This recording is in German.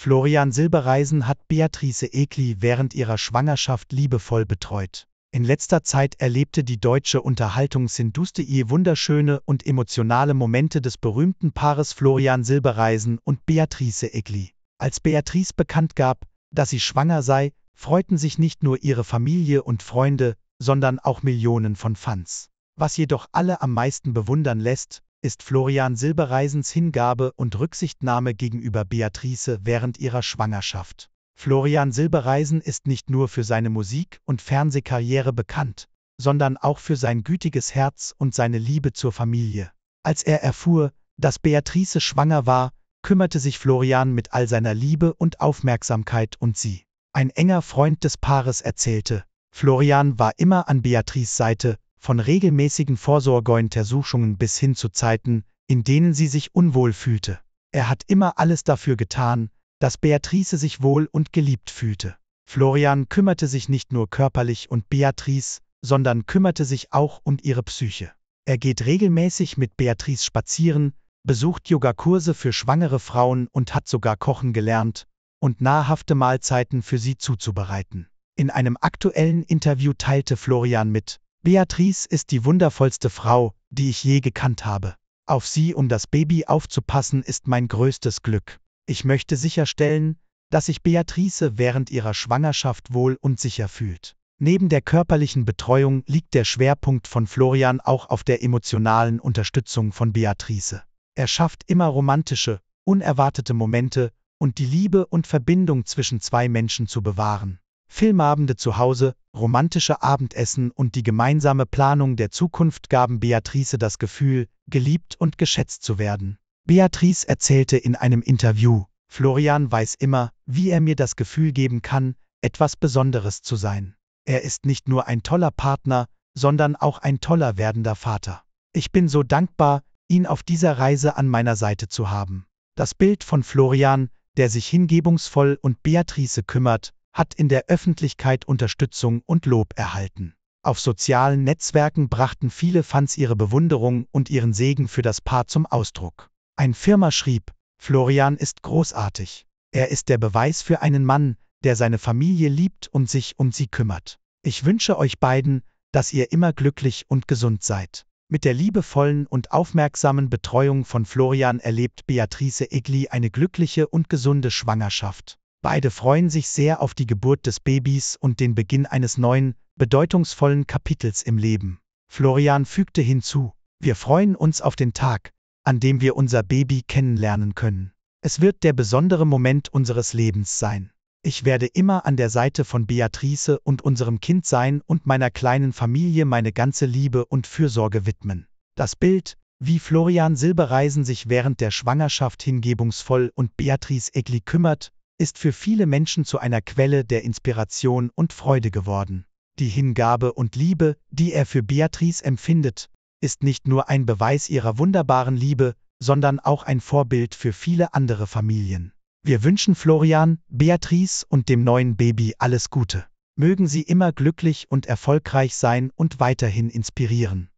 Florian Silbereisen hat Beatrice Egli während ihrer Schwangerschaft liebevoll betreut. In letzter Zeit erlebte die deutsche Unterhaltungsindustrie wunderschöne und emotionale Momente des berühmten Paares Florian Silbereisen und Beatrice Egli. Als Beatrice bekannt gab, dass sie schwanger sei, freuten sich nicht nur ihre Familie und Freunde, sondern auch Millionen von Fans. Was jedoch alle am meisten bewundern lässt, ist Florian Silbereisens Hingabe und Rücksichtnahme gegenüber Beatrice während ihrer Schwangerschaft. Florian Silbereisen ist nicht nur für seine Musik- und Fernsehkarriere bekannt, sondern auch für sein gütiges Herz und seine Liebe zur Familie. Als er erfuhr, dass Beatrice schwanger war, kümmerte sich Florian mit all seiner Liebe und Aufmerksamkeit um sie. Ein enger Freund des Paares erzählte, Florian war immer an Beatrice Seite, von regelmäßigen Vorsorgeuntersuchungen bis hin zu Zeiten, in denen sie sich unwohl fühlte. Er hat immer alles dafür getan, dass Beatrice sich wohl und geliebt fühlte. Florian kümmerte sich nicht nur körperlich und Beatrice, sondern kümmerte sich auch um ihre Psyche. Er geht regelmäßig mit Beatrice spazieren, besucht Yogakurse für schwangere Frauen und hat sogar kochen gelernt und nahrhafte Mahlzeiten für sie zuzubereiten. In einem aktuellen Interview teilte Florian mit, Beatrice ist die wundervollste Frau, die ich je gekannt habe. Auf sie, um das Baby aufzupassen, ist mein größtes Glück. Ich möchte sicherstellen, dass sich Beatrice während ihrer Schwangerschaft wohl und sicher fühlt. Neben der körperlichen Betreuung liegt der Schwerpunkt von Florian auch auf der emotionalen Unterstützung von Beatrice. Er schafft immer romantische, unerwartete Momente und die Liebe und Verbindung zwischen zwei Menschen zu bewahren. Filmabende zu Hause, romantische Abendessen und die gemeinsame Planung der Zukunft gaben Beatrice das Gefühl, geliebt und geschätzt zu werden. Beatrice erzählte in einem Interview, Florian weiß immer, wie er mir das Gefühl geben kann, etwas Besonderes zu sein. Er ist nicht nur ein toller Partner, sondern auch ein toller werdender Vater. Ich bin so dankbar, ihn auf dieser Reise an meiner Seite zu haben. Das Bild von Florian, der sich hingebungsvoll und Beatrice kümmert, hat in der Öffentlichkeit Unterstützung und Lob erhalten. Auf sozialen Netzwerken brachten viele Fans ihre Bewunderung und ihren Segen für das Paar zum Ausdruck. Ein Firma schrieb, Florian ist großartig. Er ist der Beweis für einen Mann, der seine Familie liebt und sich um sie kümmert. Ich wünsche euch beiden, dass ihr immer glücklich und gesund seid. Mit der liebevollen und aufmerksamen Betreuung von Florian erlebt Beatrice Egli eine glückliche und gesunde Schwangerschaft. Beide freuen sich sehr auf die Geburt des Babys und den Beginn eines neuen, bedeutungsvollen Kapitels im Leben. Florian fügte hinzu, wir freuen uns auf den Tag, an dem wir unser Baby kennenlernen können. Es wird der besondere Moment unseres Lebens sein. Ich werde immer an der Seite von Beatrice und unserem Kind sein und meiner kleinen Familie meine ganze Liebe und Fürsorge widmen. Das Bild, wie Florian Silbereisen sich während der Schwangerschaft hingebungsvoll und Beatrice Egli kümmert, ist für viele Menschen zu einer Quelle der Inspiration und Freude geworden. Die Hingabe und Liebe, die er für Beatrice empfindet, ist nicht nur ein Beweis ihrer wunderbaren Liebe, sondern auch ein Vorbild für viele andere Familien. Wir wünschen Florian, Beatrice und dem neuen Baby alles Gute. Mögen sie immer glücklich und erfolgreich sein und weiterhin inspirieren.